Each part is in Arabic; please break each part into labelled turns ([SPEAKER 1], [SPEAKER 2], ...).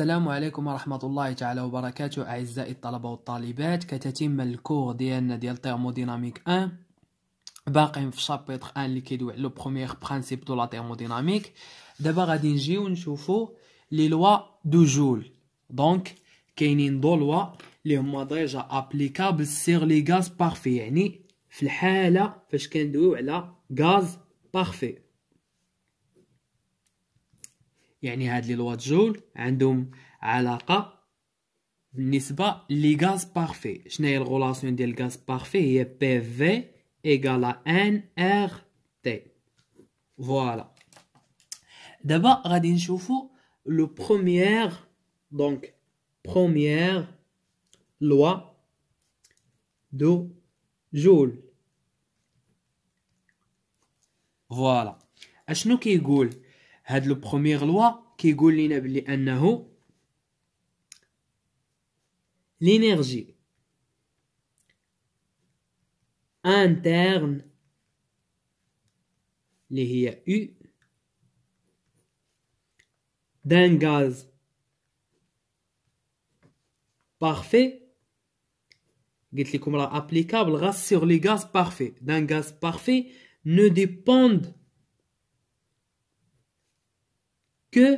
[SPEAKER 1] السلام عليكم ورحمة الله تعالى وبركاته أعزائي الطلبة والطالبات كتتم الكور ديالنا ديال تيرموديناميك 1 باقي في شابيتر 1 اللي كيدوي على لو بروميير برانسيب دو لا تيرموديناميك دابا غادي نجيو نشوفو لي لوا دو جول دونك كاينين دو لوا لي هما ديجا ابليكابل سيغ لي غاز بارفي يعني في الحاله فاش كندويو على غاز بارفي يعني هاد لي لوات جول عندهم علاقه بالنسبه لي غاز بارفي شنو هي الغولاسيون ديال غاز بارفي هي بي في إيكالا ان ار تي فوالا دابا غادي نشوفو لو بروميير دونك بروميير لوا دو جول فوالا اشنو كيقول كي C'est لو premier loi qui nous dit que l'énergie interne اللي d'un gaz parfait قلت لكم applicable sur les gaz parfait. d'un gaz parfait ne dépendent que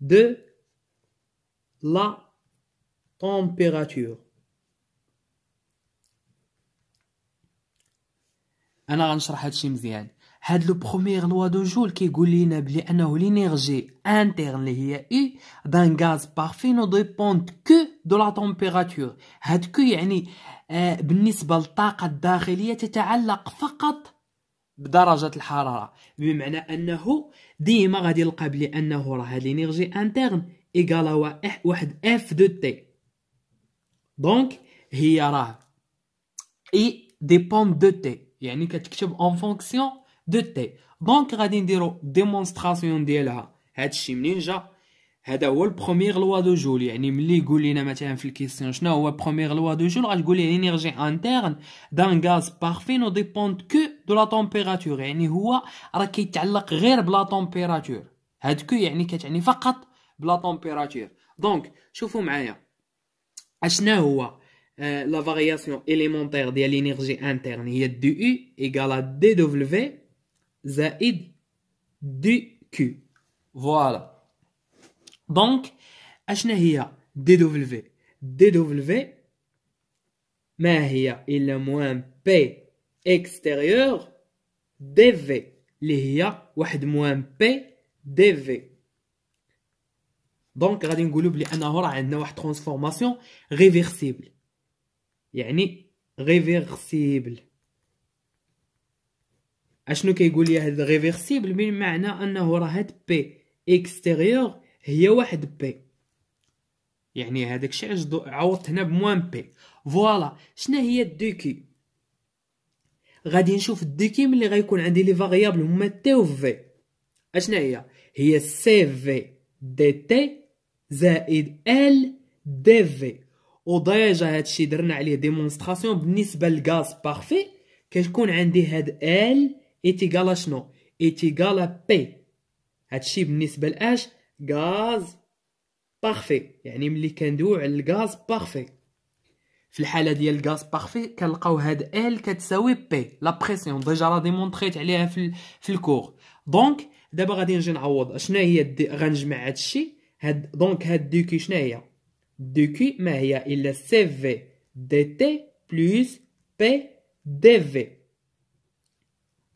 [SPEAKER 1] de la température انا غنشرح هادشي مزيان هاد لو بروميير لوا دو جول كيقول لينا بلي انه لينيرجي انترن اللي هي اي دان غاز بارفي نو ديبوند كو دو لا تمبيراتور هاد كو يعني آه بالنسبه للطاقه الداخليه تتعلق فقط بدرجه الحراره بمعنى انه ديما غادي يلقى بلي انه راه هاد لينيرجي انترن ايكالا واحد اف دو تي دونك هي راه اي ديبون دو تي يعني كتكتب اون فونكسيون دو تي دونك غادي نديرو ديمونستراسيون ديالها هادشي منين جا هذا هو البروميير لوا دو جول يعني ملي يقول لنا مثلا في الكيستيون شنو هو بروميير لوا دو جول غتقول لي انرجي انترن دان غاز بارفي نو ديبوند كو دو لا تمبيراتور يعني هو راه كيتعلق غير بلا تمبيراتور هاد كو يعني كتعني فقط بلا تمبيراتور دونك شوفوا معايا اشنا هو لا فارياسيون اليمونتير ديال انرجي انترن هي دو او ايغال دي في زائد دو كو فوالا دونك اشنا هي دي في دي دبليو ما هي الا موان بي اكستيريور دي في اللي هي واحد موان بي دي في دونك غادي نقولوا بلي انه راه عندنا واحد ترانسفورماسيون ريفيرسيبل يعني ريفيرسيبل اشنو كيقول لي هاد ريفيرسيبل بمعنى انه راه هاد بي اكستيريور هي واحد بي يعني هذاك الشيء علاش عوضت هنا بموان بي فوالا شنو هي كي غادي نشوف كي ملي غيكون عندي لي فاريابل هما تي و في اشنا هي هي سي في دي تي زائد ال دي في وديجا هادشي درنا عليه ديمونستراسيون بالنسبه للغاز بارفي كتكون عندي هاد ال ايتيغال شنو ايتيغال بي هادشي بالنسبه لاش غاز بارفي يعني ملي كندويو على الغاز بارفي في الحاله ديال الغاز بارفي كنلقاو هاد ال كتساوي بي لا بريسيون ديجا راه ديمونطريت عليها في ال... في الكور دونك دابا غادي نجي نعوض شنو هي دي... غنجمع هادشي هاد دونك هاد دو كي شنو هي دو كي ما هي الا سي في دي تي بلس بي دي في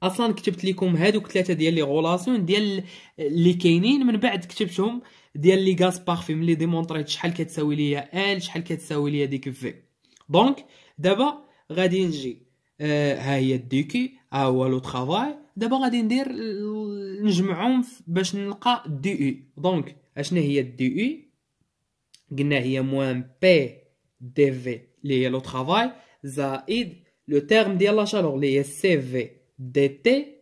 [SPEAKER 1] اصلا كتبت لكم هادوك ثلاثه ديال لي غولاسيون ديال اللي كاينين من بعد كتبتهم ديال لي غاز بارفيم ملي ديمونطريت شحال كتساوي ليا ال شحال كتساوي ليا ديك في دونك دابا غادي نجي آه ها هي الديكي ها هو لو طرافاي دابا غادي ندير نجمعهم باش نلقى دي اي دونك اشنو هي الدي اي قلنا هي موان بي دي في اللي هي لو طرافاي زائد لو تيرم ديال لا شالور اللي هي سي في تي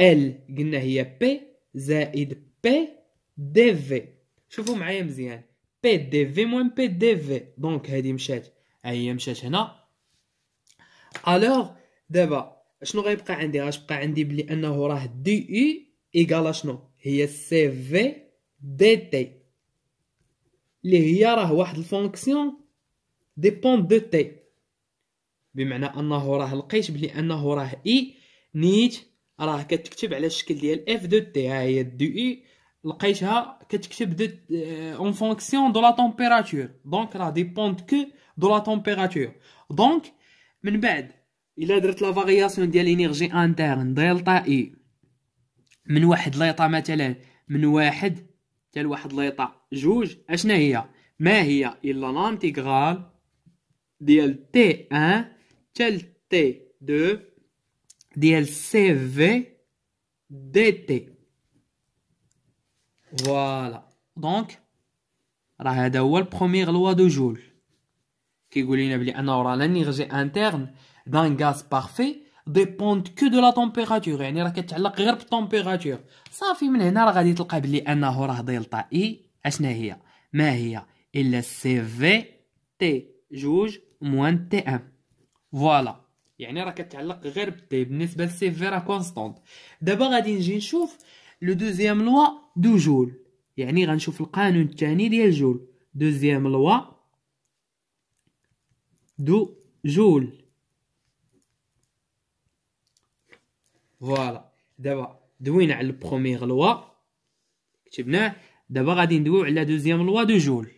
[SPEAKER 1] ال قلنا هي بي زائد بي دي في شوفوا معايا مزيان بي دي في موان بي دي في دونك هادي مشات هي مشات هنا الوغ دابا شنو غيبقى عندي غتبقى عندي بلي انه راه دي اي ايكالا شنو هي سي في دي تي اللي هي راه واحد الفونكسيون ديبون دو تي بمعنى انه راه لقيت بلي انه راه اي نيت راه كتكتب على الشكل ديال اف دو تي ها هي دو اي لقيتها كتكتب دو اون فونكسيون دو لا تمبيراتور دونك راه ديبوند كو دو لا تمبيراتور دونك من بعد الا درت لا فارياسيون ديال انرجي انترن دلتا اي من واحد ليطه مثلا من واحد حتى لواحد ليطه جوج اشنا هي ما هي الا لانتيغرال ديال تي ان t de del CV Voilà. Donc, c'est la première loi de Joule. Qui dit que l'énergie interne d'un gaz parfait dépend que de la température. la la de température. Ça fait que la la température. l'énergie est CVT juge moins T1. فوالا يعني راه كتعلق غير بالتي بالنسبه لسي في راه كونستونت دابا غادي نجي نشوف لو دوزيام لوا دو جول يعني غنشوف القانون الثاني ديال جول دوزيام لوا دو جول فوالا دابا دوينا على البروميير لوا كتبناه دابا غادي ندويو على دوزيام لوا دو جول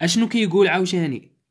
[SPEAKER 1] اشنو كيقول كي عاوتاني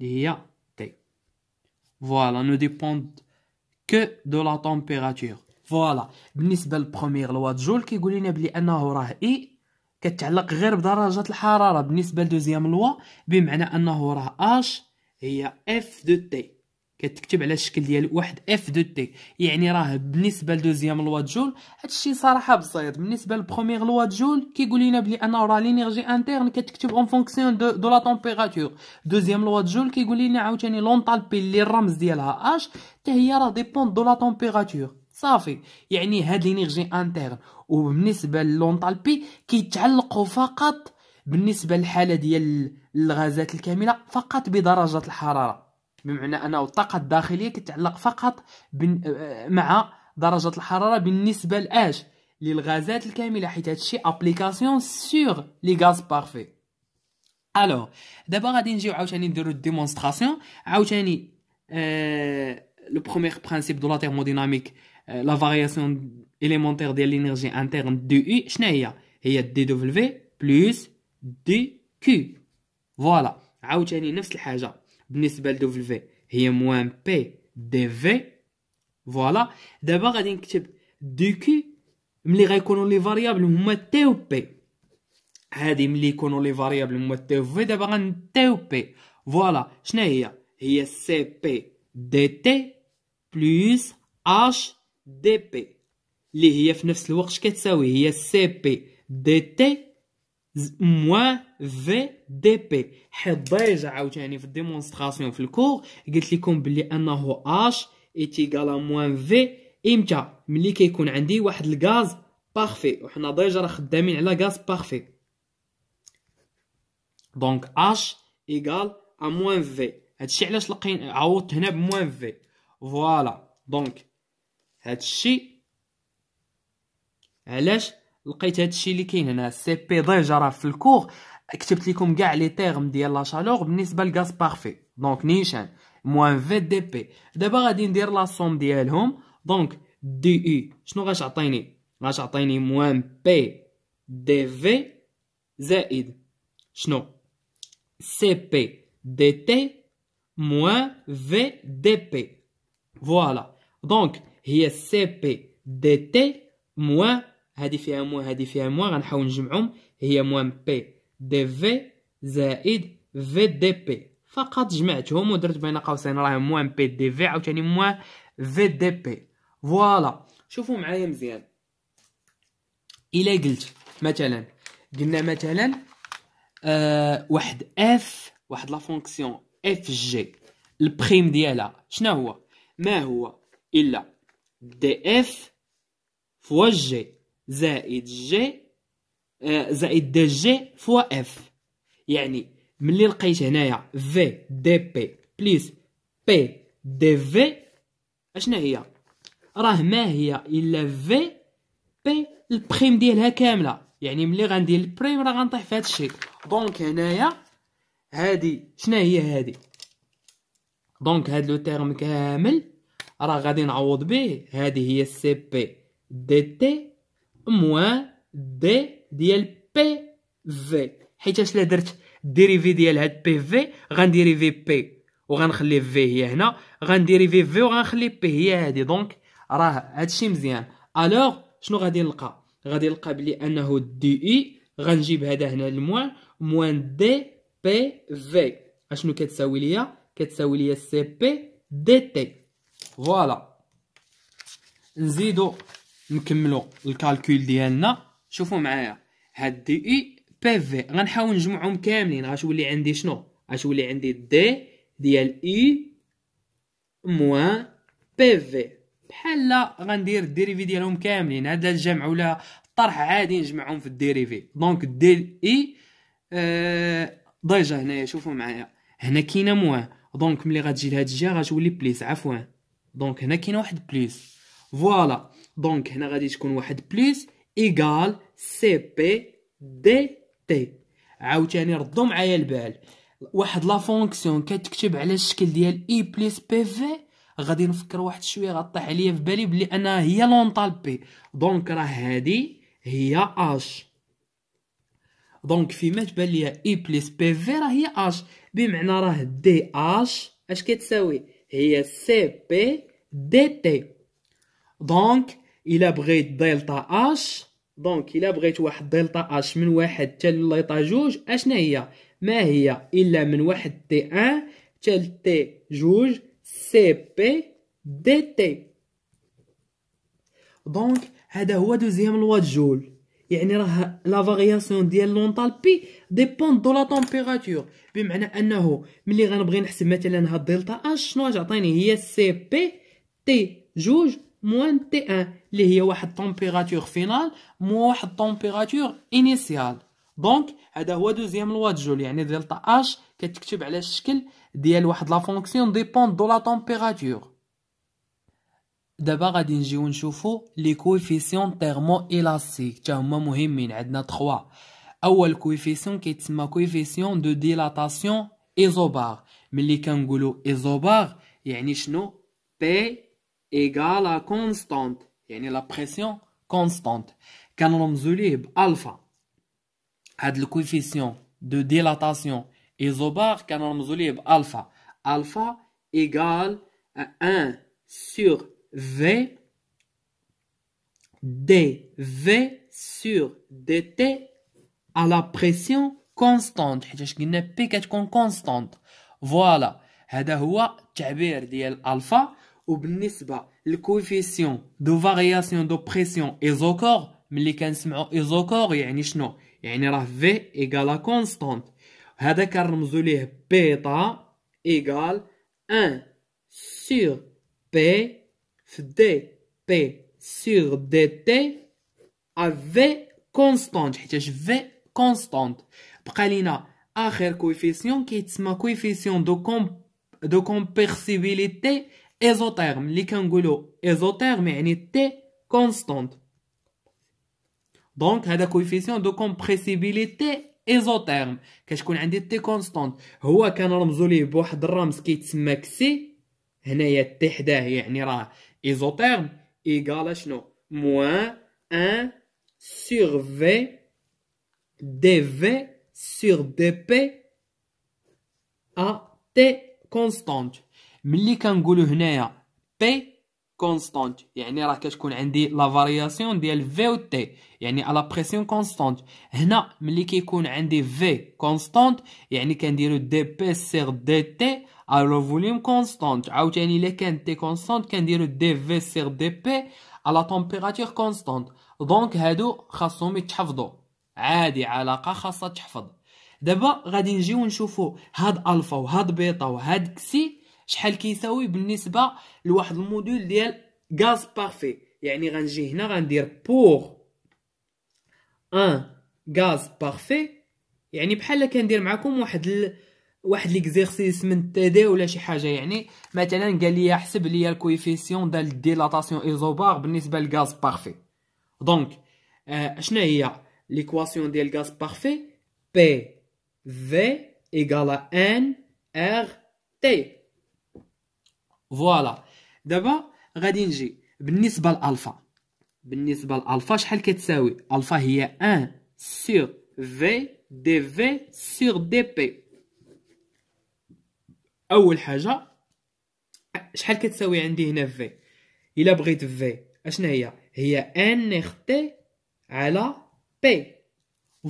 [SPEAKER 1] اللي هي تي فوالا نو ديبوند كو دو لا تمبيراتور فوالا بالنسبه للبروميير لوا جول كيقول لنا بلي انه راه اي كتعلق غير بدرجه الحراره بالنسبه لدوزيام لوا بمعنى انه راه اش هي اف دو تي كتكتب على الشكل ديال واحد اف دو تي يعني راه بالنسبه لدوزيام لوا جول هادشي صراحه بسيط بالنسبه للبروميير لوا جول كيقول لنا بلي انا راه لينيرجي انترن كتكتب اون فونكسيون دو, دو لا تمبيراتور دوزيام لوا جول كيقول لنا عاوتاني لونطالبي اللي الرمز ديالها اش حتى هي راه ديبوند دو لا تمبيراتور صافي يعني هاد لينيرجي انترن وبالنسبه لونطالبي كيتعلقوا فقط بالنسبه للحاله ديال الغازات الكامله فقط بدرجه الحراره بمعنى أن الطاقة الداخلية كتعلق فقط آه، مع درجة الحرارة بالنسبة لأش للغازات الكاملة حيت هادشي ابليكاسيون سور لي غاز بارفي الو دابا غادي نجيو عاوتاني نديرو ديمونستراسيون عاوتاني لو بروميير برينسيپ دو لا ثيرموديناميك لا فارياسيون اليمونتير ديال لينيرجي انترن دو اي شنو هي هي دي دبليو في بلس دي كيو فوالا عاوتاني نفس الحاجه w de V a moins P de V voilà d'abord on a de que du coup on les variables de variable P on les reconnaît de variable V d'abord y a P voilà je C P D T plus H D P les F9 sur le de C P T moins في دي بي حيت ديجا عاوتاني في الديمونستراسيون في الكور قلت لكم بلي انه اش ايتيكالا موان في امتى ملي كيكون عندي واحد الغاز بارفي وحنا ديجا راه خدامين على غاز بارفي دونك اش ايغال ا موان في هادشي علاش لقين عوضت هنا بموان في فوالا دونك هادشي علاش لقيت هادشي اللي كاين هنا سي بي ديجا راه في الكور كتبت لكم كاع لي تيرم ديال لا شالور بالنسبه لغاز بارفي دونك نيشان موان في دي بي دابا غادي ندير لا سوم ديالهم دونك دي اي e، شنو غتعطيني غتعطيني موان بي دي في زائد شنو سي بي دي تي موان في دي بي فوالا دونك هي سي بي دي تي موان هادي فيها موان هادي فيها موان غنحاول نجمعهم هي موان بي دي في زائد في دي بي فقط جمعتهم ودرت بين قوسين راه موان بي دي في عاوتاني موان في دي بي فوالا شوفوا معايا مزيان الا قلت مثلا قلنا مثلا آه واحد اف واحد لا فونكسيون اف جي البريم ديالها شنو هو ما هو الا دي اف فوا جي زائد جي زائد دي جي فوا اف يعني ملي لقيت هنايا في دي بي بليس بي دي في اشنا هي راه ما هي الا في بي البريم ديالها كامله يعني ملي غندير البريم راه غنطيح في هذا الشيء دونك هنايا هادي شنا هي هادي دونك هاد لو تيرم كامل راه غادي نعوض به هادي هي سي بي دي تي موان دي ديال بي في حيتاش لا درت ديريفي ديال هاد بي في غنديريفي بي وغنخلي في هي هنا غنديريفي في وغنخلي بي هي هادي دونك راه هادشي مزيان الوغ شنو غادي نلقى غادي نلقى بلي انه دي اي e، غنجيب هذا هنا الموان موان دي بي في اشنو كتساوي ليا كتساوي ليا سي بي دي تي فوالا نزيدو نكملو الكالكول ديالنا شوفوا معايا هاد دي اي بي في غنحاول نجمعهم كاملين غتولي عندي شنو غتولي عندي دي ديال اي موان بي في بحال لا غندير الديريفي ديالهم كاملين هاد الجمع ولا الطرح عادي نجمعهم في الديريفي دونك دي اي اه ديجا هنايا شوفوا معايا هنا كاينه موان دونك ملي غتجي لهاد الجهه غتولي بليس عفوا دونك هنا كاينه واحد بليس فوالا دونك هنا غادي تكون واحد بليس ايغال سي بي دي تي عاوتاني ردوا معايا البال واحد لا فونكسيون كتكتب على الشكل ديال اي بليس بي في غادي نفكر واحد شويه غطيح عليا في بالي بلي انا هي لونطال بي دونك راه هادي هي اش دونك فيما تبان ليا اي بليس بي في راه هي اش بمعنى راه دي اش اش كتساوي هي سي بي دي تي دونك الا بغيت دلتا اش دونك الا بغيت واحد دلتا اش من واحد حتى لليطا جوج اشنا هي ما هي الا من واحد تي ان حتى تي جوج سي بي دي تي دونك هذا هو دوزيام لوا جول يعني راه لا فارياسيون ديال لونطالبي ديبوند دو لا تمبيراتور بمعنى انه ملي غنبغي نحسب مثلا هاد دلتا اش شنو غتعطيني هي سي بي تي جوج موان تي ان اللي هي واحد الطومبيراتور فينال مو واحد الطومبيراتور انيسيال دونك هذا هو دوزيام لوا جول يعني دلتا اش كتكتب على الشكل ديال واحد لا فونكسيون ديبوند دو لا طومبيراتور دابا غادي نجيو نشوفو لي كويفيسيون تيرمو الاستيك تا هما مهمين عندنا 3 اول كويفيسيون كيتسمى كويفيسيون دو ديلاتاسيون ايزوبار ملي كنقولو ايزوبار يعني شنو بي égale à constante, yani la pression constante. Quand on alpha, c'est le coefficient de dilatation isobare. Quand on alpha, alpha égale à 1 sur V dV sur dt à la pression constante. Je dis qu'il n'est constante. Voilà. c'est هو تعبير alpha? وبالنسبه للكوفيسيون دو فارياسيون دو بريسيون ايزوكور ملي كنسمعوا ايزوكور يعني شنو يعني راه في ا كونستانت هذا كنرمزوا ليه بيتا ايغال 1 سور بي في دي بي سور دي تي في كونستانت حيتاش في كونستانت بقى لينا اخر كويفيسيون كيتسمى كويفيسيون دو كوم دو كومبيرسيبيليتي ايزوتيرم اللي كنقولوا ايزوتيرم يعني تي كونستانت دونك هذا كويفيسيون دو كومبريسيبيليتي ايزوتيرم كتكون عندي تي كونستانت هو كنرمزو ليه بواحد الرمز كيتسمى كسي هنايا تي حداه يعني راه ايزوتيرم ايغال شنو موان ان سور في دي في سور دي بي ا تي كونستانت ملي كنقولوا هنايا بي كونستانت يعني راه كتكون عندي لا فارياسيون ديال في و تي يعني على بريسيون كونستانت هنا ملي كيكون عندي في كونستانت يعني كنديرو دي بي سيغ دي تي على فوليوم كونستانت عاوتاني الا كان تي كونستانت كنديرو دي في سيغ دي بي على تمبيراتور كونستانت دونك هادو خاصهم يتحفظوا عادي علاقه خاصه تحفظ دابا غادي نجيو نشوفو هاد الفا وهاد بيتا وهاد كسي شحال كيساوي بالنسبه لواحد الموديول ديال غاز بارفي يعني غنجي هنا غندير بور ان غاز بارفي يعني بحال كندير معكم واحد ال... واحد ليكزيرسيس من دي ولا شي حاجه يعني مثلا قال لي حسب لي الكويفيسيون ديال ديلاتاسيون ايزوبار بالنسبه للغاز بارفي دونك آه شنو هي ليكواسيون ديال غاز بارفي بي في ايغال ان ار تي فوالا دابا غادي نجي بالنسبه لالفا بالنسبه لالفا شحال كتساوي الفا هي 1 سور في دي في سور دي بي اول حاجه شحال كتساوي عندي هنا في الا بغيت في اشنا هي هي ان اخ تي على بي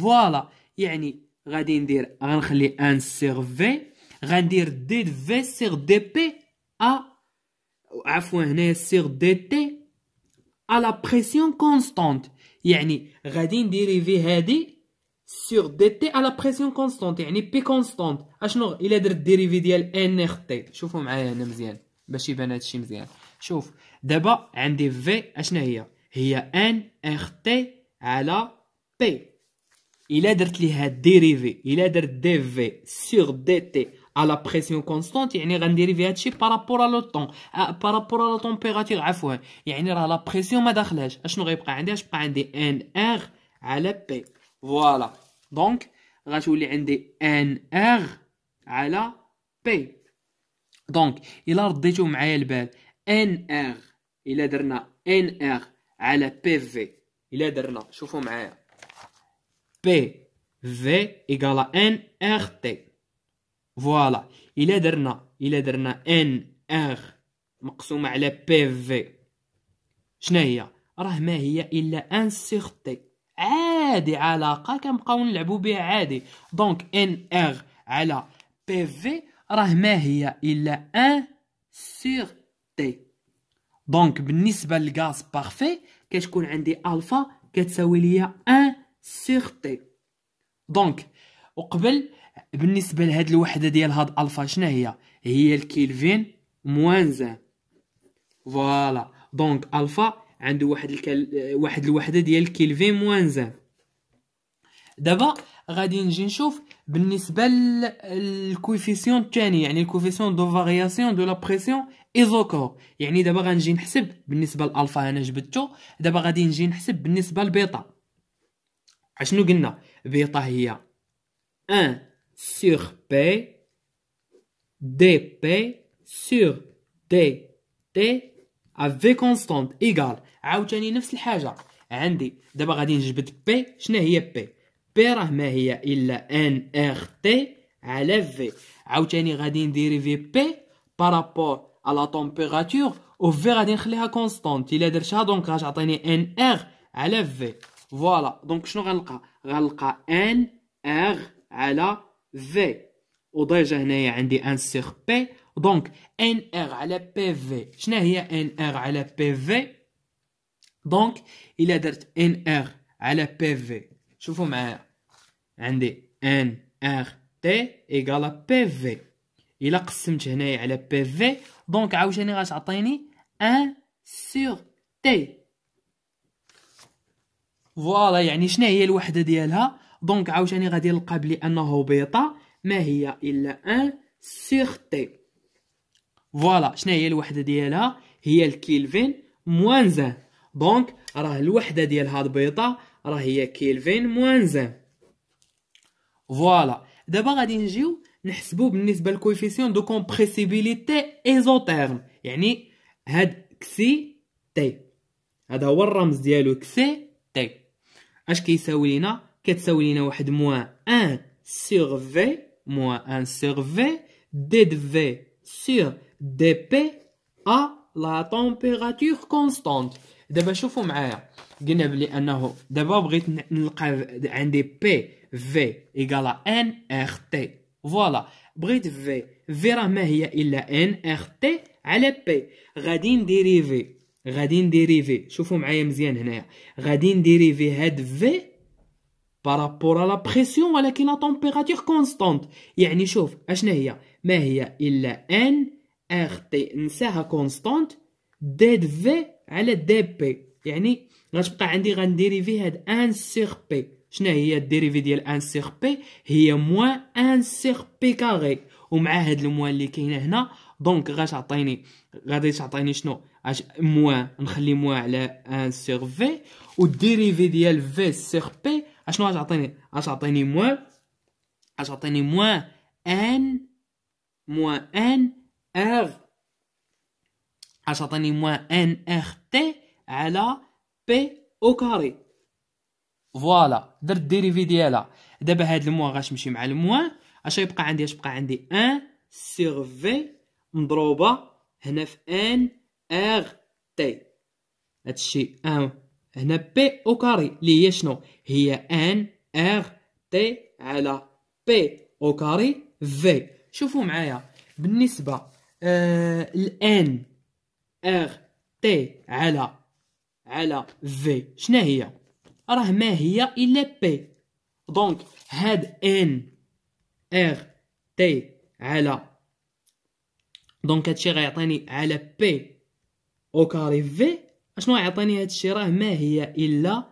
[SPEAKER 1] فوالا يعني غادي ندير غنخلي ان سيغ في غندير دي في سيغ دي بي ا عفوا هنايا سيغ دي تي على بريسيون كونستانت يعني غادي نديريفي هادي سيغ دي تي على بريسيون كونستانت يعني بي كونستانت اشنو الا درت ديريفي ديال ان اخ تي شوفوا معايا هنا مزيان باش يبان هادشي مزيان شوف دابا عندي في اشنا هي هي ان اخ تي على بي الا درت ليها ديريفي الا درت دي في سيغ دي تي لا بريسيون كونستانت يعني غنديري فيها هادشي بارابور لو طون بارابور لو طومبيراتور عفوا يعني راه لا بريسيون ما داخلهاش اشنو غيبقى عندي اش بقى عندي ان ار على بي فوالا دونك غتولي عندي ان ار على بي دونك الا رديتو معايا البال ان ار الا درنا ان ار على بي في الا درنا شوفوا معايا بي في ايكالا ان ار تي فوالا الا درنا الا درنا ان ار مقسومه على بي في شنو هي راه ما هي الا ان سيغ تي عادي علاقه كنبقاو نلعبو بها عادي دونك ان ار على بي في راه ما هي الا ان سيغ تي دونك بالنسبه للغاز بارفي كتكون عندي الفا كتساوي ليا ان سيغ تي دونك وقبل بالنسبه لهاد الوحده ديال هاد الفا شنو هي هي الكيلفين موان زان فوالا دونك الفا عنده واحد الكل... واحد الوحده ديال الكيلفين موان زان دابا غادي نجي نشوف بالنسبه للكويفيسيون الثاني يعني الكويفيسيون دو فارياسيون دو لا بريسيون ايزوكور يعني دابا غنجي نحسب بالنسبه للالفا انا جبدتو دابا غادي نجي نحسب بالنسبه للبيتا اشنو قلنا بيتا هي 1 sur P, DP sur DT avec كونستونت ايكال عاوتاني نفس الحاجه عندي دابا غادي نجبد بي شنو هي بي بي راه ما هي الا ان تي على في عاوتاني غادي نديريفي بي بارابور على تومبيراتور و في غادي نخليها كونستونت الا درتها دونك غتعطيني ان NR على في فوالا دونك شنو غنلقى غنلقى ان اغ على في وديجا هنايا عندي ان سيغ بي دونك ان ار على بي في شنا هي ان ار على بي في دونك الى درت ان ار على بي في شوفوا معايا عندي ان ار تي ايكالا بي في الا قسمت هنايا على بي في دونك عاوتاني غتعطيني ان سيغ تي فوالا يعني شنا هي الوحده ديالها دونك عاوتاني غادي نلقى بلي انه بيتا ما هي الا ان سيغ تي فوالا شنو هي الوحده ديالها هي الكيلفين موان زان دونك راه الوحده ديال هاد بيتا راه هي كيلفين موان زان فوالا دابا غادي نجيو نحسبو بالنسبه للكويفيسيون دو كومبريسيبيليتي ايزوتيرم يعني هاد كسي تي هذا هو الرمز ديالو كسي تي اش كيساوي لينا كتساوي لينا واحد موان ان سيغ في موان ان سيغ في دي دو في سيغ دي بي ا لا طومبيراتور كونستانت دابا شوفوا معايا قلنا بلي انه دابا بغيت نلقى عندي بي في ايكالا ان ار تي فوالا بغيت في في راه ما هي الا ان ار تي على بي غادي نديريفي غادي نديريفي شوفوا معايا مزيان هنايا غادي نديريفي هاد في بارابور لا بريسيون ولكن لا تمبيراتور كونستانت يعني شوف اشنا هي ما هي الا ان ار تي نساها كونستانت ديد في على دي بي يعني غتبقى عندي غنديريفي هاد ان سيغ بي شنا هي الديريفي ديال ان سيغ بي هي موان ان سيغ بي كاغي ومع هاد الموان اللي كاينه هنا دونك غاش عطيني غادي تعطيني شنو اش موان نخلي موان على ان سيغ في والديريفي ديال في سيغ بي اشنو غادي عطيني اش عطيني موا اش عطيني موا ان موا ان اغ اش عطيني موا ان اغ تي على بي او كاري فوالا درت ديريفي ديالها دابا هاد الموا غتمشي مع الموا اش يبقى عندي اش بقى عندي ان سيغ في مضروبه هنا في ان اغ تي هادشي ان هنا بي او كاري اللي هي شنو هي ان ار تي على بي او كاري في شوفوا معايا بالنسبه الان ار تي على على في شنا هي راه ما هي الا بي دونك هاد ان ار تي على دونك هادشي غيعطيني على بي او كاري في شنو يعطيني هذا الشيء راه ما هي الا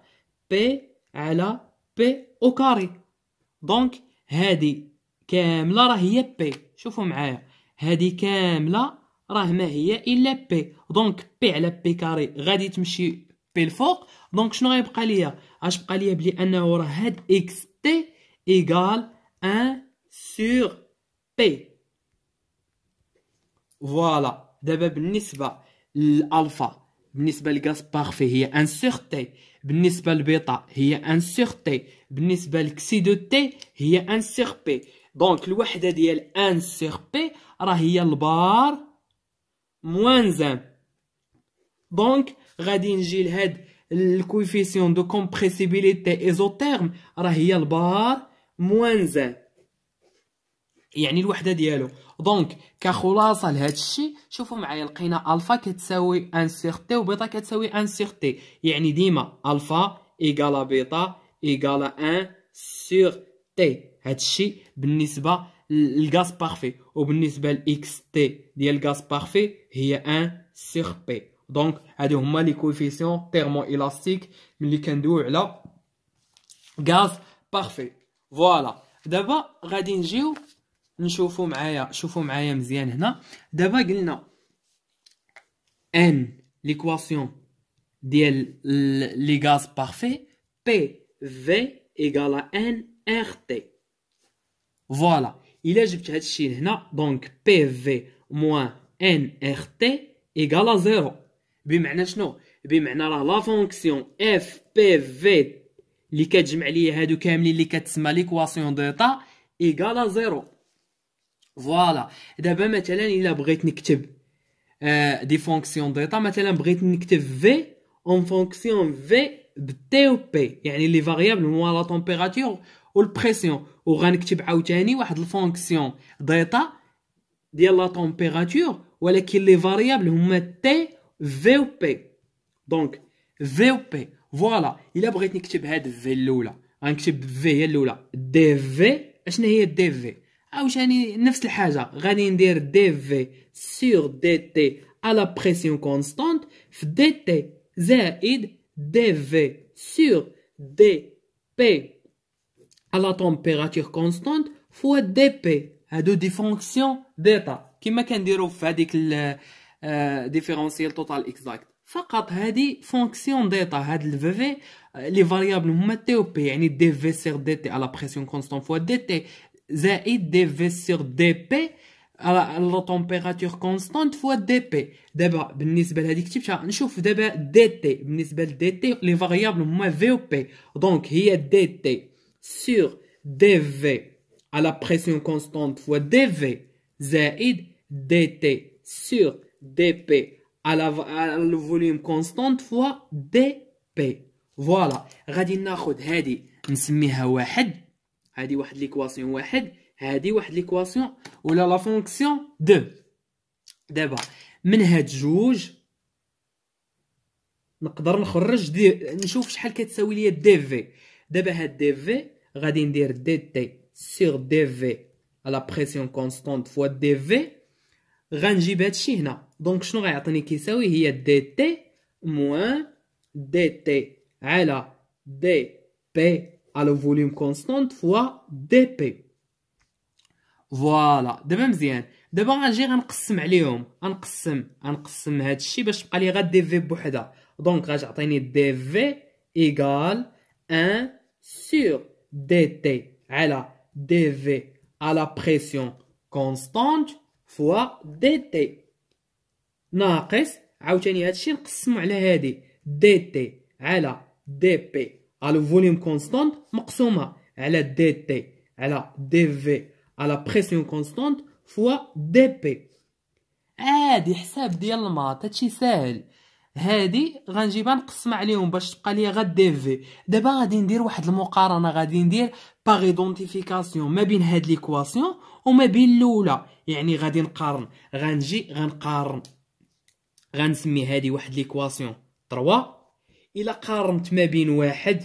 [SPEAKER 1] بي على بي او كاري دونك هذه كامله راه هي بي شوفوا معايا هذه كامله راه ما هي الا بي دونك بي على بي كاري غادي تمشي بي الفوق دونك شنو غيبقى ليا اش بقى ليا بلي انه راه هاد اكس تي ايغال 1 سور بي فوالا دابا بالنسبه للالفا بالنسبه لكاس بارفي هي ان تي بالنسبه لبيطا هي انسيغتي بالنسبه لكسي دو تي هي ان سور بي دونك الوحده ديال ان سور بي راه هي البار موان زان دونك غادي نجي لهاد الكويفيسيون دو كومبريسيبيليتي ايزوتيرم راه هي البار موان زان يعني الوحده ديالو دونك كخلاصه لهذا الشيء شوفوا معايا لقينا الفا كتساوي ان سيغ تي وبيتا كتساوي ان سيغ تي يعني ديما الفا ايغالا بيتا ايغالا ان سيغ تي هذا الشيء بالنسبه للغاز بارفي وبالنسبه لاكس تي ديال الغاز بارفي هي ان سيغ بي دونك هادو هما لي كوفيسيون تيرمو الاستيك ملي كندويو على غاز بارفي فوالا دابا غادي نجيو نشوفوا معايا شوفوا معايا مزيان هنا دابا قلنا ان ليكواسيون ديال لي غاز بارفي بي في ايغال ان ار تي فوالا الا جبت هذا الشيء لهنا دونك بي في موان ان ار تي ايغال زيرو بمعنى شنو بمعنى راه لا فونكسيون اف بي في اللي كتجمع ليا هادو كاملين اللي كتسمى ليكواسيون دو طا ايغال زيرو فوالا دابا مثلا الا بغيت نكتب آه دي فونكسيون ديتا مثلا بغيت نكتب في اون فونكسيون في بتي و بي يعني لي فاريابل هما لا تمبيراتور و البريسيون وغنكتب عاوتاني واحد الفونكسيون ديتا ديال لا تمبيراتور ولكن لي فاريابل هما تي في و بي دونك في و بي فوالا الا بغيت نكتب هاد في الاولى غنكتب في هي الاولى دي في اشنا هي دي في عاوتاني نفس الحاجه غادي ندير دي في سور دي تي على بريسيون كونستانت في دي تي زائد دي في سور دي بي على طومبيراتير كونستانت فوا دي بي هادو دي فونكسيون ديتا كيما كنديرو في هذيك ديفيرونسيال توتال اكزاكت فقط هادي فونكسيون ديتا هاد ال في لي فاريابل هما تي او بي يعني دي في سير دي تي على بريسيون كونستونت فوا دي تي زائد دي في سيغ دي بي على لا تومبيراتور كونستانت فوا دي بي دابا بالنسبه لهذيك تيبتا نشوف دابا دي تي بالنسبه لدي تي لي فاريابل هما في و بي دونك هي دي تي سيغ دي في على بريسيون كونستانت فوا دي في زائد دي تي سيغ دي بي على لو فوليوم كونستانت فوا دي بي فوالا غادي ناخذ هذه نسميها واحد هادي واحد ليكواسيون واحد هادي واحد ليكواسيون ولا لا فونكسيون دو دابا من هاد جوج نقدر نخرج دي نشوف شحال كتساوي ليا دي في دابا هاد دي في غادي ندير دي تي سيغ دي في على بريسيون كونستانت فوا دي في غنجيب هادشي هنا دونك شنو غيعطيني كيساوي هي دي تي موان دي تي على دي بي على فوليوم كونستانت فوا دي بي فوالا دابا مزيان دابا غنجي غنقسم عليهم غنقسم غنقسم هذا الشيء باش تبقى لي غير دي في بوحدها دونك غتعطيني دي في ايغال 1 سور دي تي على دي في على بريسيون كونستانت فوا دي تي ناقص عاوتاني هادشي نقسمو على هادي دي تي على دي بي على فوليوم كونستانت مقسومه على دي تي على دي في على بريسيون كونستانت فوا دي بي عادي حساب ديال الماط هادشي ساهل هادي غنجيبها نقسم عليهم باش تبقى ليا غا دي في دابا غادي ندير واحد المقارنه غادي ندير باغ ايدونتيفيكاسيون ما بين هاد ليكواسيون وما بين الاولى يعني غادي نقارن غنجي غنقارن غنسمي هادي واحد ليكواسيون 3 الا قارنت ما بين واحد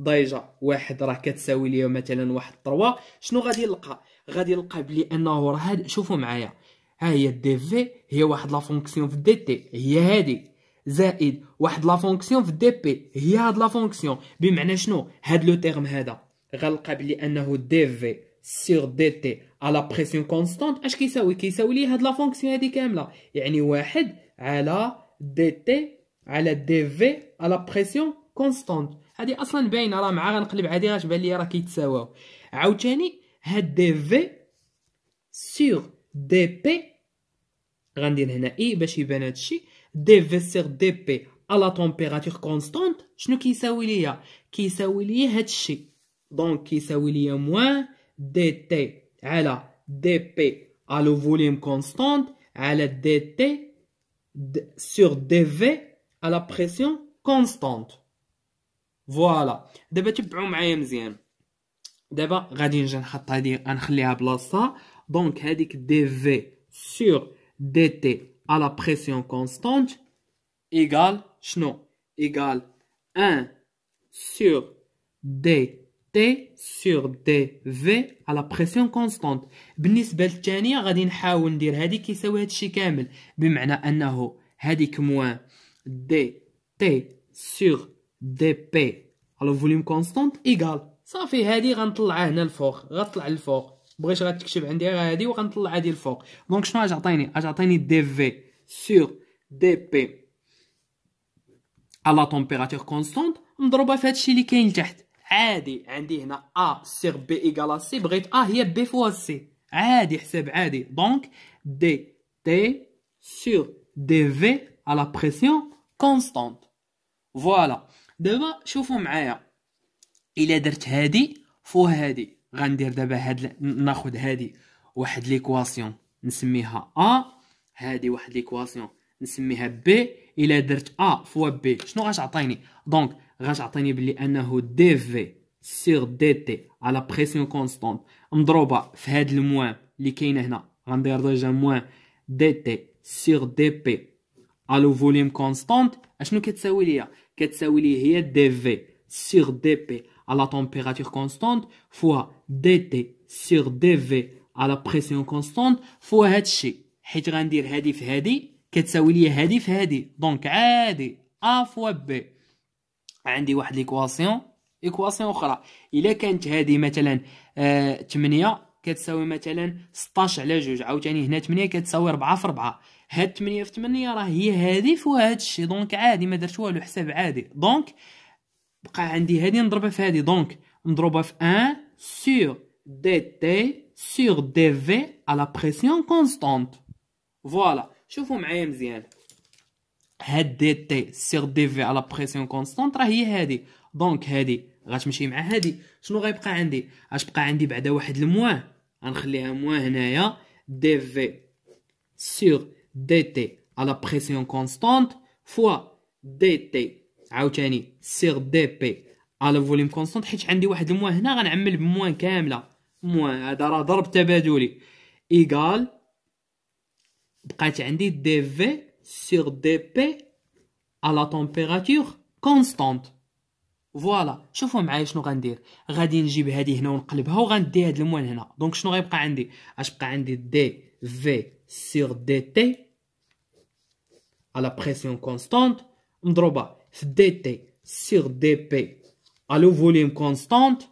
[SPEAKER 1] ضايجه واحد راه كتساوي ليا مثلا واحد طروا شنو غادي نلقى غادي نلقى بلي انه راه شوفوا معايا ها هي دي في هي واحد لا فونكسيون في دي تي هي هادي زائد واحد لا فونكسيون في دي بي هي هاد لا فونكسيون بمعنى شنو هاد لو تيرم هذا غنلقى بلي انه دي في سيغ دي تي على بريسيون كونستانت اش كيساوي كيساوي لي هاد لا فونكسيون هادي كامله يعني واحد على دي تي على دي في على بريسيون كونستانت هادي اصلا باينه راه مع غنقلب عادي غتبان لي راه كيتساواو عاوتاني هاد دي في سيغ دي بي غندير هنا اي e باش يبان هادشي دي في سيغ دي بي على تومبيراتور كونستانت شنو كيساوي ليا كيساوي ليا هادشي دونك كيساوي ليا موان دي تي على دي بي على فوليوم كونستانت على دي تي سيغ دي في à la pression constante فوالا دابا تبعوا معايا مزيان دابا غادي نجي نحط هادي غنخليها بلاصتها دونك هاديك دي في سور دي تي على بريسيون كونستانت ايغال شنو ايغال 1 سور دي تي سور دي في على بريسيون كونستانت بالنسبه للثانيه غادي نحاول ندير هادي كيساوي هادشي كامل بمعنى انه هاديك موان DT sur DP على فوليوم كونستانت ايكال صافي هادي غنطلعها هنا الفوق غطلع الفوق بغيت غتكتب عندي غير هادي وغنطلع هادي الفوق دونك شنو عطيني اجي عطيني دي في سور دي بي على تمبيراتور كونستانت مضروبه في هادشي اللي كاين لتحت عادي عندي هنا ا سيغ بي ايكالا سي بغيت ا هي بي فوا سي عادي حساب عادي دونك دي تي سور دي في à la pression constante فوالا دابا شوفوا معايا الا درت هادي فو هادي غندير دابا هاد ناخذ هادي واحد ليكواسيون نسميها ا هادي واحد ليكواسيون نسميها بي الا درت ا فوا بي شنو غتعطيني دونك غتعطيني بلي انه دي في سيغ دي تي على بريسيون كونستانت مضروبه في هاد الموان اللي كاينه هنا غندير ديجا موان دي تي سير دي بي الو فوليوم كونستانت اشنو كتساوي ليا كتساوي لي هي دي في سيغ دي بي على تمبيراتور كونستانت فوا دي تي سيغ دي في على بريسيون كونستانت فوا هادشي حيت غندير هادي في هادي كتساوي ليا هادي في هادي دونك عادي ا فوا بي عندي واحد ليكواسيون ايكواسيون اخرى الا كانت هادي مثلا آه 8 كتساوي مثلا 16 على جوج عاوتاني هنا 8 كتساوي 4 في 4 هاد 8 في 8 راه هي هادي في هاد الشيء دونك عادي ما درت والو حساب عادي دونك بقى عندي هادي نضربها في هادي دونك نضربها في 1 سور دي تي سور دي في على بريسيون كونستانت فوالا شوفوا معايا مزيان هاد دي تي سيغ دي في على بريسيون كونستانت راه هي هادي دونك هادي غتمشي مع هادي شنو غيبقى عندي اش بقى عندي بعدا واحد الموان غنخليها موان هنايا دي في سور dt à la pression constante fois dt عاوتاني سيغ دي بي على فوليوم كونستانت حيت عندي واحد الموان هنا غنعمل بموان كامله موان هذا راه ضرب تبادلي ايكال بقات عندي دي في سيغ دي بي على تمبيراتور كونستانت فوالا شوفوا معايا شنو غندير غادي نجيب هذه هنا ونقلبها وغندي هاد الموان هنا دونك شنو غيبقى عندي اش بقى عندي دي في سير دي تي على بريسيون كونستانت مضروبه في دي تي سيغ دي بي الو فوليوم كونستانت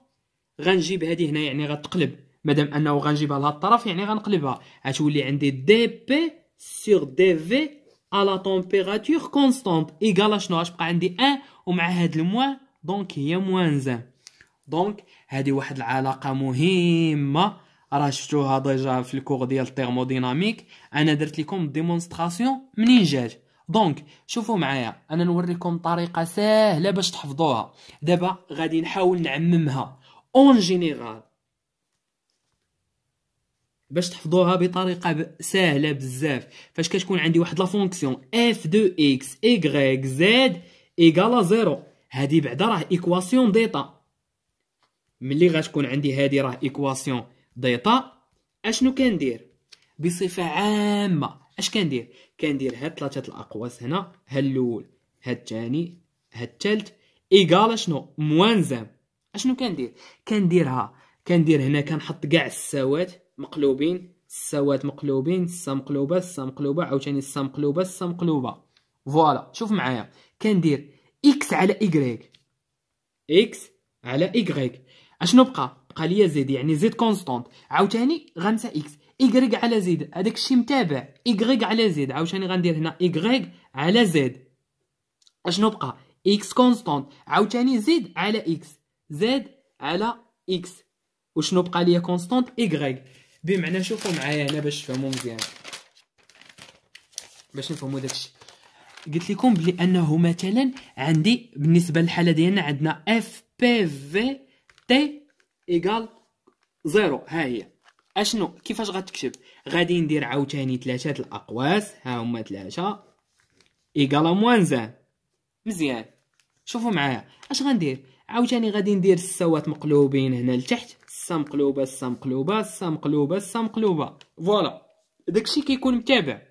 [SPEAKER 1] غنجيب هذه هنا يعني غتقلب مادام انه غنجيبها لهاد الطرف يعني غنقلبها غتولي عندي دي بي سيغ دي في على طومبيراتور كونستانت ايغال شنو غتبقى عندي ان ومع هاد الموان دونك هي موان زان دونك هذه واحد العلاقه مهمه راه شفتوها ديجا في الكور ديال الثيرموديناميك انا درت لكم ديمونستراسيون منين جات دونك شوفوا معايا انا نوريكم طريقه سهله باش تحفظوها دابا غادي نحاول نعممها اون جينيرال باش تحفظوها بطريقه سهله بزاف فاش كتكون عندي واحد لا فونكسيون اف دو اكس y زد ا زيرو هادي بعدا راه ايكواسيون ديتا ملي غتكون عندي هادي راه ايكواسيون ديتا اشنو كندير بصفه عامه اش كندير كندير هاد ثلاثه الاقواس هنا هاد الاول هاد الثاني هاد الثالث ايكال شنو موان زام اشنو كندير كنديرها كندير هنا كنحط كاع السواد مقلوبين السواد مقلوبين السا مقلوبه السا مقلوبه عاوتاني السا مقلوبه السا مقلوبه فوالا شوف معايا كندير اكس على ايغريك اكس على ايغريك اشنو بقى بقى ليا زد يعني زد كونستانت عاوتاني غنسى اكس إيكغيك على زيد هذاك الشيء متابع إيكغيك على زيد عاوتاني غندير هنا إيكغيك على زيد اشنو بقى إكس كونستانت عاوتاني زيد على إكس زيد على إكس وشنو بقى ليا كونستانت إيكغيك بمعنى شوفوا معايا هنا باش تفهموا مزيان باش نفهموا داكشي قلت لكم بلي انه مثلا عندي بالنسبه للحاله ديالنا عندنا اف بي في تي ايكال زيرو ها هي اشنو كيفاش غتكتب غادي ندير عاوتاني ثلاثه الاقواس ها هما ثلاثه ايكالا موان زان مزيان شوفوا معايا اش غندير عاوتاني غادي ندير السوات مقلوبين هنا لتحت السا مقلوبه السا مقلوبه السا مقلوبه السا مقلوبه فوالا داكشي كيكون متابع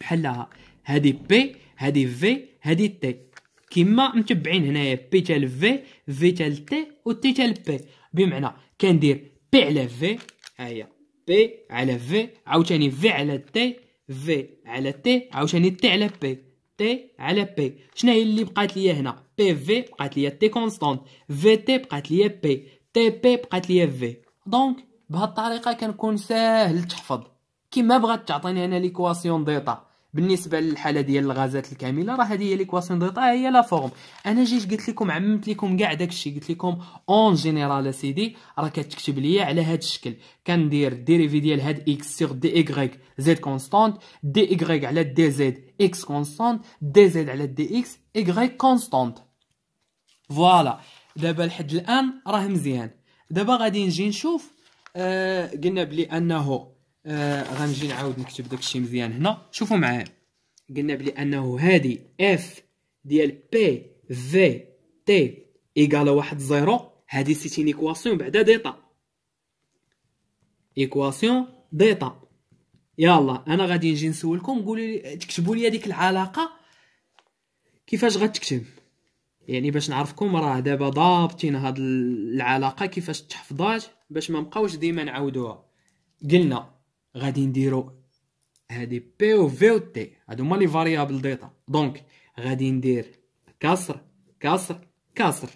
[SPEAKER 1] بحال هادي بي هادي في هادي تي كما متبعين هنايا بي تال في في تال تي و تي تال بي بمعنى كندير بي على في ها هي بي على في عاوتاني في على تي في على تي عاوتاني تي على بي تي على بي شنو هي اللي بقات ليا هنا بي في بقات ليا تي كونستانت في تي بقات ليا بي تي بي بقات ليا في دونك بهاد الطريقه كنكون ساهل تحفظ كيما بغات تعطيني انا ليكواسيون ديتا بالنسبه للحاله ديال الغازات الكامله راه هذه هي ليكواسيون طاي هي لا فورم انا جيت قلت لكم عممت لكم كاع داكشي قلت لكم اون جينيرال سيدي راه كتكتب ليا على هذا الشكل كندير ديريفي ديال هاد اكس سيغ دي اي زد كونستانت دي اي على دي زد اكس كونستانت دي زد على دي اكس اي كونستانت فوالا دابا لحد الان راه مزيان دابا غادي نجي نشوف آه قلنا بلي انه آه، غنجي نعاود نكتب داكشي مزيان هنا شوفوا معايا قلنا بلي انه هادي اف ديال بي في تي ايكال واحد زيرو هادي سيتين ايكواسيون بعدا ديتا ايكواسيون ديتا يلا انا غادي نجي نسولكم قولوا لي تكتبوا لي هذيك العلاقه كيفاش غتكتب يعني باش نعرفكم راه دابا ضابطين هاد العلاقه كيفاش تحفظات باش ما نبقاوش ديما نعاودوها قلنا غادي نديرو هادي بي و في و تي هادو هما لي فاريابل ديتا دونك غادي ندير كسر كسر كسر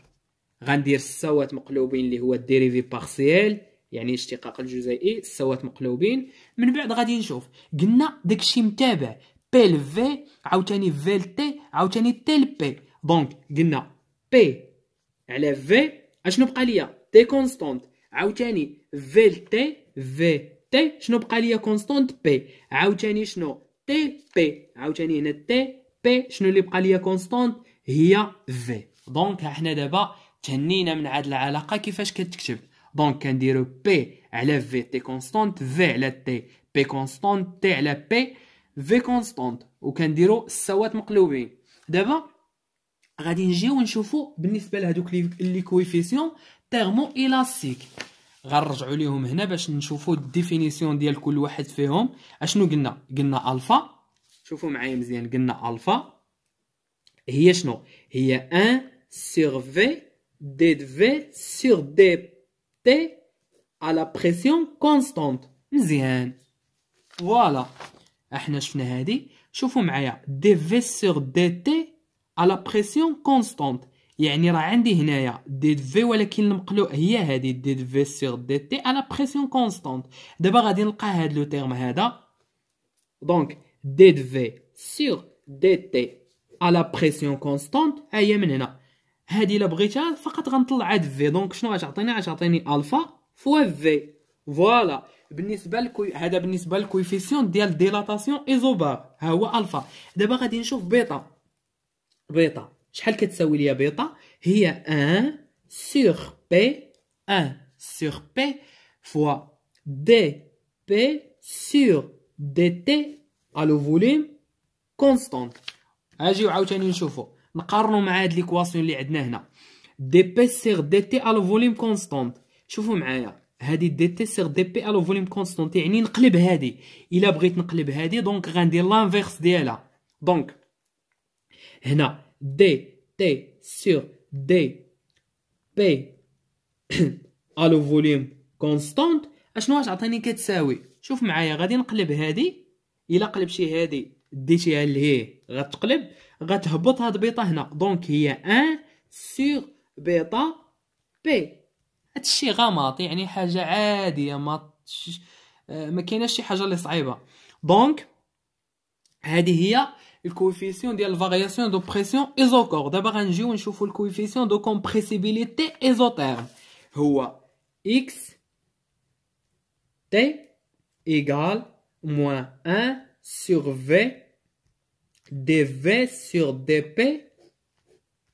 [SPEAKER 1] غندير السوات مقلوبين اللي هو الديريفي بارسيال يعني اشتقاق الجزيئي السوات مقلوبين من بعد غادي نشوف قلنا داكشي متابع بي ل في عاوتاني في ل تي عاوتاني تي ل بي دونك قلنا بي على في اشنو بقى ليا تي كونستونت عاوتاني في ل تي في تي شنو بقى ليا كونستونت بي عاوتاني شنو تي بي عاوتاني هنا تي بي شنو اللي بقى ليا كونستونت هي في دونك حنا دابا تهنينا من هاد العلاقه كيفاش كتكتب دونك كنديرو بي على في تي كونستونت في على تي بي كونستونت تي على بي في كونستونت وكنديرو السوات مقلوبين دابا غادي نجيو نشوفو بالنسبه لهذوك لي كويفيسيون تيرمو الاستيك غنرجعوا ليهم هنا باش نشوفوا الديفينيسيون ديال كل واحد فيهم اشنو قلنا قلنا الفا شوفوا معايا مزيان قلنا الفا هي شنو هي ان سيغ في دي في سيغ دي تي على بريسيون كونستانت مزيان فوالا احنا شفنا هادي شوفوا معايا دي في سيغ دي تي على بريسيون كونستانت يعني راه عندي هنايا دي في ولكن المقلو هي هذه دي في سيغ دي تي على بريسيون كونستانت دابا غادي نلقى هاد لو تيرم هذا دونك دي في سيغ دي تي على بريسيون كونستانت ها هي من هنا هادي الا بغيتها فقط غنطلع عاد في دونك شنو غتعطيني غتعطيني الفا فوا في فوالا بالنسبه لكوي هذا بالنسبه للكويفيسيون ديال ديلاتاسيون ايزوبار ها هو الفا دابا غادي نشوف بيتا بيتا شحال كتساوي ليا بيتا هي 1 سور بي 1 سور بي فوا دي بي سور دي تي الو فوليم كونستانت اجيو عاوتاني نشوفو نقارنو مع هاد ليكواسيون اللي عندنا هنا دي بي سيغ دي تي الو فوليم كونستانت شوفوا معايا هادي دي تي سيغ دي بي الو فوليم كونستانت يعني نقلب هادي الا بغيت نقلب هادي دونك غندير لانفيرس ديالها دونك هنا D, T sur D, P à le volume constant اشنو واش عطاني كتساوي شوف معايا غادي نقلب هادي الا قلبتي هادي ديتيها لهيه غتقلب غتهبط هاد بيطا هنا دونك هي 1 سور بيطا بي هادشي غامض يعني حاجه عاديه ما آه، ما كايناش شي حاجه اللي صعيبه دونك هادي هي le coefficient de la variation de pression isochore. D'abord, on va voir le coefficient de compressibilité isotherme. ou x t égale moins 1 sur v dv sur dp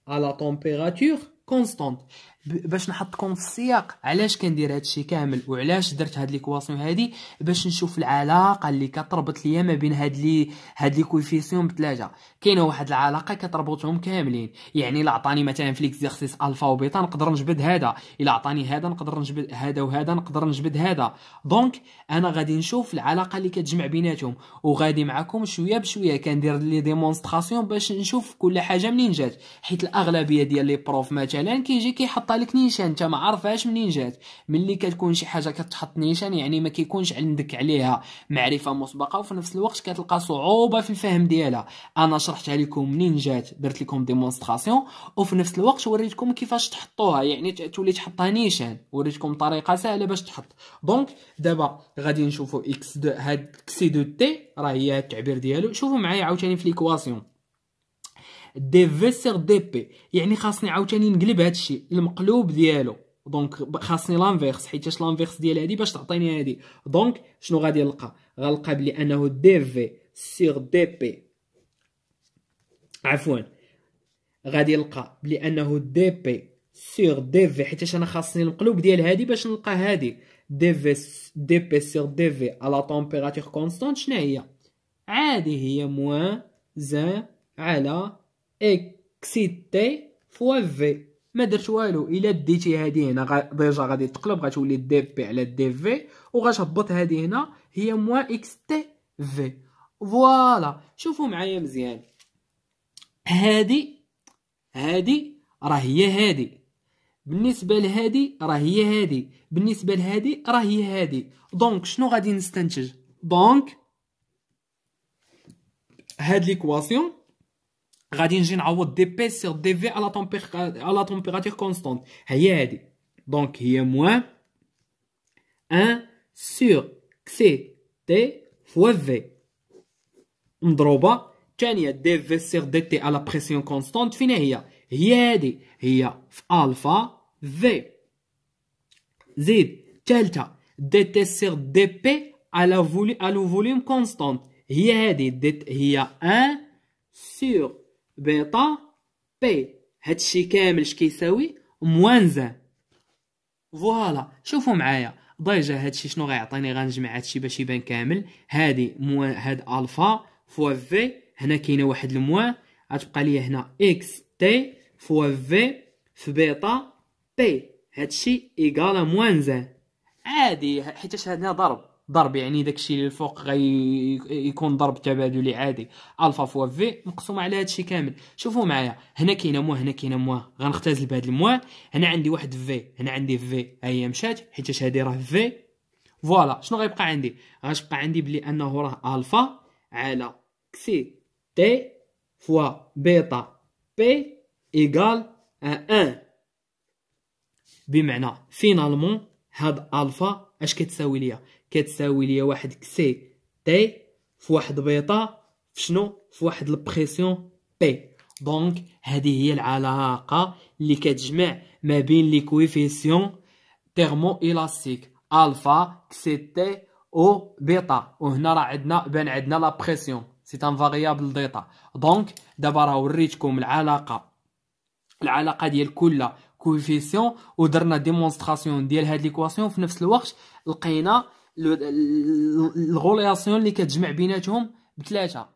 [SPEAKER 1] à la température constante. باش نحطكم في السياق علاش كندير هادشي كامل وعلاش درت هاد ليكواسيون هادي باش نشوف العلاقه اللي كتربط ليا ما بين هاد لي هاد لي كويفيسيون بثلاثه كاينه واحد العلاقه كتربطهم كاملين يعني الا عطاني مثلا في ليكزيرسيس الفا وبيتا نقدر نجبد هذا الا عطاني هذا نقدر نجبد هذا وهذا نقدر نجبد هذا دونك انا غادي نشوف العلاقه اللي كتجمع بيناتهم وغادي معكم شويه بشويه كندير لي ديمونستراسيون باش نشوف كل حاجه منين جات حيت الاغلبيه ديال لي بروف مثلا كيجي كيحط لك نيشان انت ما عارفهاش منين جات ملي كتكون شي حاجه كتحط نيشان يعني ما كيكونش عندك عليها معرفه مسبقه وفي نفس الوقت كتلقى صعوبه في الفهم ديالها انا شرحتها لكم منين جات درت لكم ديمونستراسيون وفي نفس الوقت وريتكم كيفاش تحطوها يعني تولي تحطها نيشان وريتكم طريقه سهله باش تحط دونك دابا غادي نشوفوا اكس دو هاد اكس دو تي راه هي التعبير ديالو شوفوا معايا عاوتاني في ليكواسيون دي في سير دي بي يعني خاصني عاوتاني نقلب هذا الشيء المقلوب ديالو دونك خاصني لانفيرس حيتاش لانفيرس ديال هادي باش تعطيني هادي دونك شنو غادي نلقى غنلقى بلي انه دي في سير دي بي عفوا غادي نلقى بلي انه دي بي سير دي في حيتاش انا خاصني المقلوب ديال هادي باش نلقى هادي دي في دي بي سير دي في على طومبيراتور كونستانت شنو هي عادي هي موان زان على اكسيتي تي فوا في ما درت والو الا ديتي هادي هنا ديجا غادي تقلب غتولي دي بي على دي في وغتهبط هادي هنا هي موا اكس تي في فوالا شوفوا معايا مزيان هادي هادي راه هي هادي بالنسبه لهادي راه هي هادي بالنسبه لهادي راه هي هادي دونك شنو غادي نستنتج دونك هاد ليكواسيون Radingénaud dp sur dv à la température constante. Donc, il y a moins 1 sur ct fois v. Droba, changez dv sur dt à la pression constante, finissez ici. Iedi, alpha v. Zed, delta dt sur dp à la volume constante. Iedi, dit, y a 1 sur. بيطا بي هادشي كامل اش كيساوي موان زان فوالا شوفوا معايا ديجا هادشي شنو غيعطيني غنجمع هادشي باش يبان كامل هادي موان هاد الفا فوا في هنا كاينه واحد الموان غتبقى ليا هنا اكس تي فوا في في بيطا بي هادشي ايكالا موان زان عادي حيتاش هنا ضرب ضرب يعني داكشي اللي الفوق غيكون يكون ضرب تبادلي عادي الفا فوا في مقسومه على هادشي كامل شوفوا معايا هنا كاينه موا هنا كاينه موا غنختزل بهاد الموا هنا عندي واحد في هنا عندي في ها هي مشات حيت هادي راه في فوالا شنو غيبقى عندي غتبقى عندي بلي انه راه الفا على كسي تي فوا بيتا بي ايغال ان بمعنى فينالمون هاد الفا اش كتساوي ليا كتساوي ليا واحد كسي تي في واحد بيتا في شنو في واحد البريسيون بي دونك هذه هي العلاقه اللي كتجمع ما بين لي كويفيسيون تيرمو الاستيك الفا كسي تي او بيتا وهنا راه عندنا بان عندنا لا بريسيون سي تان فاريابل ديتا دونك دابا راه وريتكم العلاقه العلاقه ديال كل كويفيسيون ودرنا ديمونستراسيون ديال هاد ليكواسيون في نفس الوقت لقينا الغولياسيون اللي كتجمع بيناتهم بثلاثه